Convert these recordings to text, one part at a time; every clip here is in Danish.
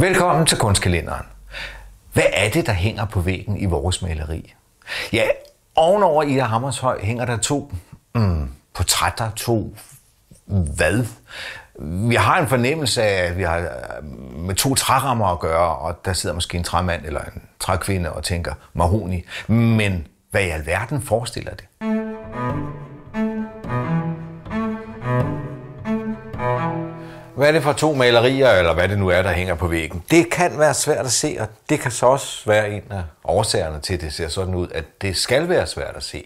Velkommen til kunstkalenderen. Hvad er det, der hænger på væggen i vores maleri? Ja, ovenover Ida Hammershøj hænger der to mm, portrætter, to hvad? Vi har en fornemmelse af, at vi har øh, med to trærammer at gøre, og der sidder måske en træmand eller en trækvinde og tænker, mahoni. Men hvad i alverden forestiller det? Hvad er det for to malerier, eller hvad det nu er, der hænger på væggen? Det kan være svært at se, og det kan så også være en af årsagerne til, at det ser sådan ud, at det skal være svært at se.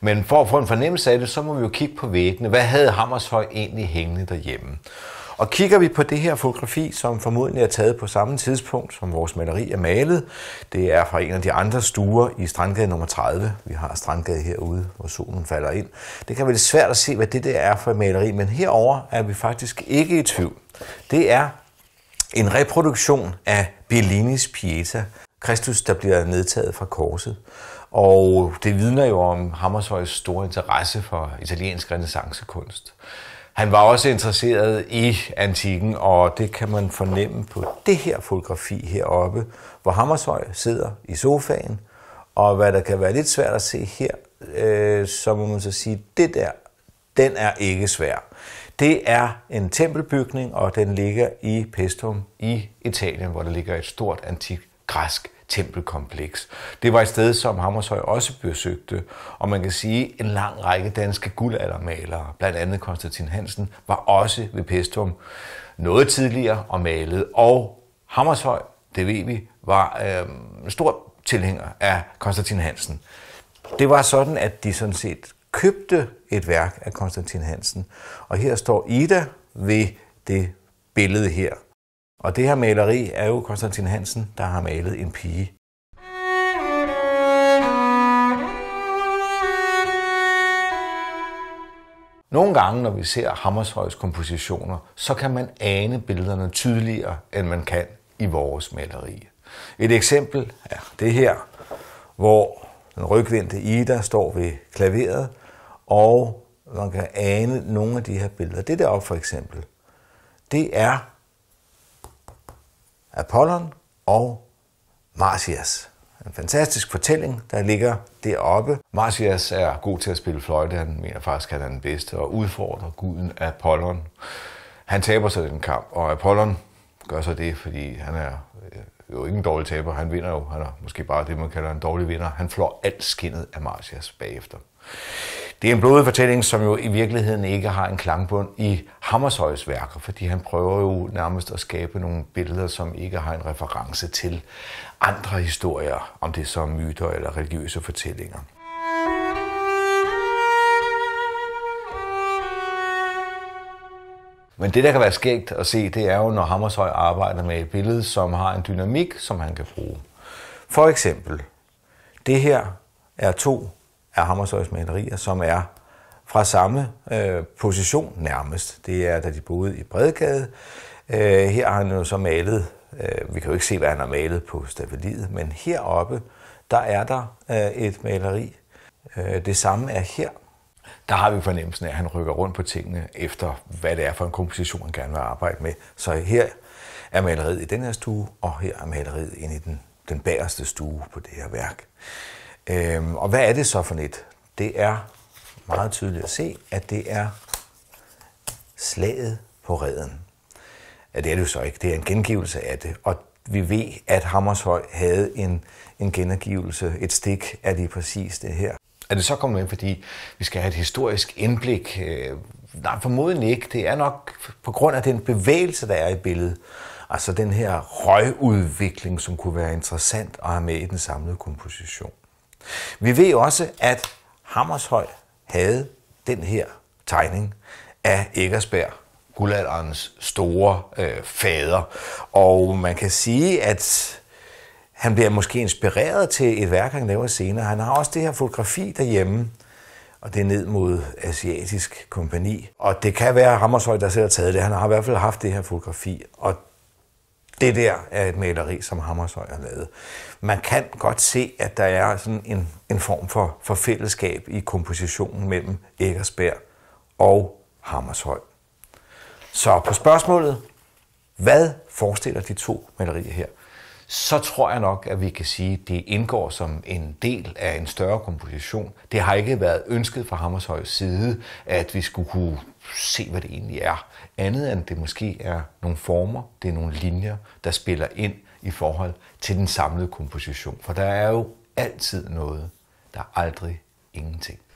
Men for at få en fornemmelse af det, så må vi jo kigge på væggene. Hvad havde Hammershøj egentlig hængende derhjemme? Og kigger vi på det her fotografi, som formodentlig er taget på samme tidspunkt, som vores maleri er malet, det er fra en af de andre stuer i Strandgade nummer 30. Vi har Strandgade herude, hvor solen falder ind. Det kan være lidt svært at se, hvad det der er for et maleri, men herover er vi faktisk ikke i tvivl. Det er en reproduktion af Bellinis Pieta, Kristus, der bliver nedtaget fra korset. Og det vidner jo om Hammershøjs store interesse for italiensk renaissancekunst. Han var også interesseret i antikken, og det kan man fornemme på det her fotografi heroppe, hvor Hammershøj sidder i sofaen, og hvad der kan være lidt svært at se her, øh, så må man så sige, det der, den er ikke svær. Det er en tempelbygning, og den ligger i Pestum i Italien, hvor der ligger et stort antik græsk tempelkompleks. Det var et sted, som Hammershøi også besøgte, og man kan sige, at en lang række danske guldaldermalere, blandt andet Konstantin Hansen, var også ved Pestum noget tidligere og malede, og Hammershøi, det ved vi, var øh, en stor tilhænger af Konstantin Hansen. Det var sådan, at de sådan set købte et værk af Konstantin Hansen, og her står Ida ved det billede her. Og det her maleri er jo Konstantin Hansen, der har malet en pige. Nogle gange, når vi ser Hammershøjs kompositioner, så kan man ane billederne tydeligere, end man kan i vores maleri. Et eksempel er det her, hvor den rygvendte Ida står ved klaveret, og man kan ane nogle af de her billeder. Det deroppe for eksempel, det er Apollon og Marcias. En fantastisk fortælling, der ligger deroppe. Marcias er god til at spille fløjte, han mener faktisk, at han er den bedste, og udfordrer guden Apollon. Han taber så den kamp, og Apollon gør så det, fordi han er øh, jo ikke en dårlig taber, han vinder jo, han er måske bare det, man kalder en dårlig vinder. Han flår alt skinnet af Marcias bagefter. Det er en blodig fortælling, som jo i virkeligheden ikke har en klangbund i Hammershøjs værker, fordi han prøver jo nærmest at skabe nogle billeder, som ikke har en reference til andre historier, om det så er myter eller religiøse fortællinger. Men det, der kan være skægt at se, det er jo, når Hammershøj arbejder med et billede, som har en dynamik, som han kan bruge. For eksempel, det her er to af Hammershøjs malerier, som er fra samme øh, position nærmest. Det er, da de boede i Bredegade. Øh, her har han jo så malet, øh, vi kan jo ikke se, hvad han har malet på stafeliet, men heroppe, der er der øh, et maleri. Øh, det samme er her. Der har vi fornemmelsen af, at han rykker rundt på tingene efter, hvad det er for en komposition, han gerne vil arbejde med. Så her er maleriet i den her stue, og her er maleriet inde i den, den bagerste stue på det her værk. Øhm, og hvad er det så for et? Det er meget tydeligt at se, at det er slaget på redden. Ja, det er det jo så ikke. Det er en gengivelse af det. Og vi ved, at Hammershøj havde en, en gengivelse, et stik af lige præcis det her. Er det så kommet med, fordi vi skal have et historisk indblik? Øh, nej, formodentlig ikke. Det er nok på grund af den bevægelse, der er i billedet. Altså den her røgudvikling, som kunne være interessant at have med i den samlede komposition. Vi ved også, at Hammershøj havde den her tegning af Eggersberg, guldalderens store øh, fader. Og man kan sige, at han bliver måske inspireret til et værk, han laver senere. Han har også det her fotografi derhjemme, og det er ned mod Asiatisk Kompani. Og det kan være Hammershøj, der selv har taget det. Han har i hvert fald haft det her fotografi. Og det der er et maleri, som Hammershøi har lavet. Man kan godt se, at der er sådan en, en form for, for fællesskab i kompositionen mellem Eggersberg og Hammershøi. Så på spørgsmålet, hvad forestiller de to malerier her? så tror jeg nok, at vi kan sige, at det indgår som en del af en større komposition. Det har ikke været ønsket fra Hammershøjs side, at vi skulle kunne se, hvad det egentlig er. Andet end det måske er nogle former, det er nogle linjer, der spiller ind i forhold til den samlede komposition. For der er jo altid noget, der er aldrig ingenting.